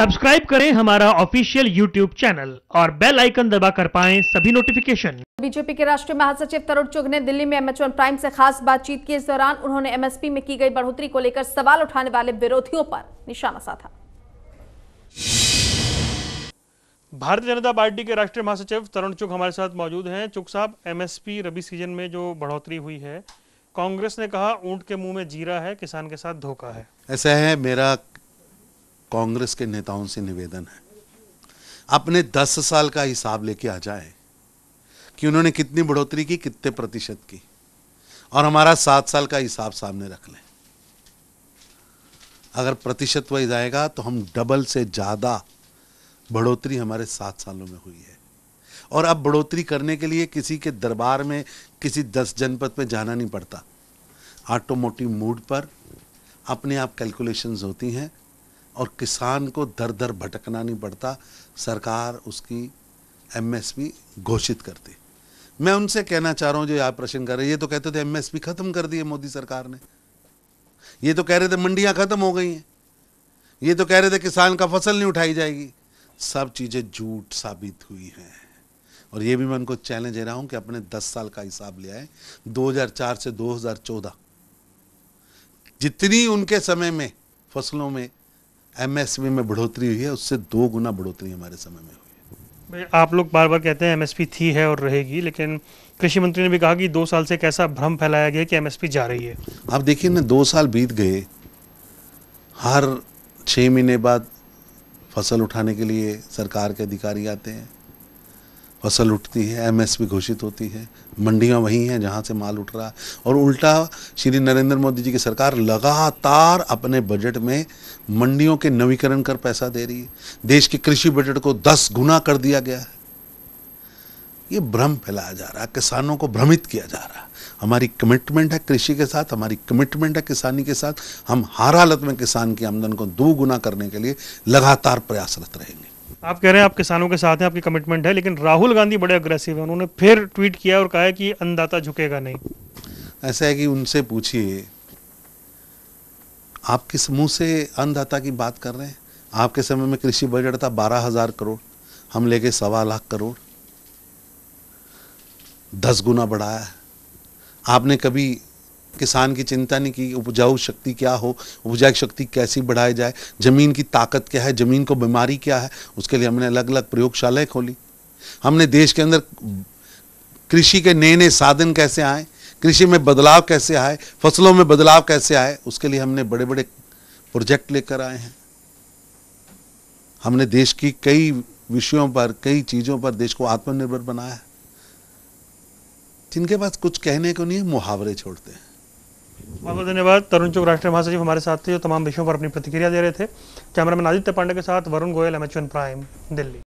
subscribe करें हमारा official YouTube channel और बेल आइकन कर पाए सभी नोटिफिकेशन बीजेपी के राष्ट्रीय महासचिव तरुण चुग ने दिल्ली में एमएचवन प्राइम से खास बातचीत की इस दौरान उन्होंने एमएसपी में की गई बढ़ोतरी को लेकर सवाल उठाने वाले विरोधियों पर निशाना साधा भारतीय जनता पार्टी के राष्ट्रीय महासचिव तरुण चुग हमारे साथ मौजूद हैं चुग साहब एमएसपी रबी सीजन में जो बढ़ोतरी हुई है कांग्रेस ने कहा ऊंट के मुंह में जीरा है किसान के साथ धोखा है ऐसा है मेरा कांग्रेस के नेताओं से निवेदन है अपने दस साल का हिसाब लेके आ जाए कि उन्होंने कितनी बढ़ोतरी की कितने प्रतिशत की और हमारा सात साल का हिसाब सामने रख लें अगर प्रतिशत वाइज आएगा तो हम डबल से ज़्यादा बढ़ोतरी हमारे सात सालों में हुई है और अब बढ़ोतरी करने के लिए किसी के दरबार में किसी दस जनपद में जाना नहीं पड़ता ऑटोमोटिव मूड पर अपने आप कैलकुलेशंस होती हैं और किसान को दर दर भटकना नहीं पड़ता सरकार उसकी एमएसपी घोषित करती मैं उनसे कहना चाह रहा हूं जो आप प्रश्न कर रहे हैं ये तो कहते थे एमएसपी ख़त्म कर दी है मोदी सरकार ने ये तो कह रहे थे मंडियां ख़त्म हो गई हैं ये तो कह रहे थे किसान का फसल नहीं उठाई जाएगी सब चीज़ें झूठ साबित हुई हैं और ये भी मैं उनको चैलेंज दे रहा हूं कि अपने 10 साल का हिसाब ले आए 2004 से 2014 जितनी उनके समय में फसलों में एमएसपी में बढ़ोतरी हुई है उससे दो गुना बढ़ोतरी हमारे समय में हुई है आप लोग बार बार कहते हैं एमएसपी थी है और रहेगी लेकिन कृषि मंत्री ने भी कहा कि दो साल से कैसा भ्रम फैलाया गया कि एमएसपी जा रही है आप देखिए ना दो साल बीत गए हर छः महीने बाद फसल उठाने के लिए सरकार के अधिकारी आते हैं फसल उठती है एमएसपी घोषित होती है मंडियां वही हैं जहां से माल उठ रहा है और उल्टा श्री नरेंद्र मोदी जी की सरकार लगातार अपने बजट में मंडियों के नवीकरण कर पैसा दे रही है देश के कृषि बजट को दस गुना कर दिया गया है ये भ्रम फैलाया जा रहा है किसानों को भ्रमित किया जा रहा है हमारी कमिटमेंट है कृषि के साथ हमारी कमिटमेंट है किसानी के साथ हम हर हालत में किसान की आमदन को दो गुना करने के लिए लगातार प्रयासरत रहेंगे आप कह रहे हैं आप किसानों के साथ हैं आपकी कमिटमेंट है लेकिन राहुल गांधी बड़े अग्रेसिव हैं उन्होंने फिर ट्वीट किया और कहा है कि अन्नदाता झुकेगा नहीं ऐसा है कि उनसे पूछिए आप किस मुंह से अन्नदाता की बात कर रहे हैं आपके समय में कृषि बजट था बारह हजार करोड़ हम लेके सवा लाख करोड़ दस गुना बढ़ाया है आपने कभी किसान की चिंता नहीं की उपजाऊ शक्ति क्या हो उपजाऊ शक्ति कैसी बढ़ाई जाए ज़मीन की ताकत क्या है ज़मीन को बीमारी क्या है उसके लिए हमने अलग अलग प्रयोगशालाएं खोली हमने देश के अंदर कृषि के नए नए साधन कैसे आए कृषि में बदलाव कैसे आए फसलों में बदलाव कैसे आए उसके लिए हमने बड़े बड़े प्रोजेक्ट लेकर आए हैं हमने देश की कई विषयों पर कई चीज़ों पर देश को आत्मनिर्भर बनाया है जिनके पास कुछ कहने को नहीं मुहावरे छोड़ते हैं बहुत बहुत धन्यवाद तरुण चुग राष्ट्रीय महासचिव हमारे साथ थे जो तमाम विषयों पर अपनी प्रतिक्रिया दे रहे थे कैमरामैन आदित्य पांडे के साथ वरुण गोयल एम प्राइम दिल्ली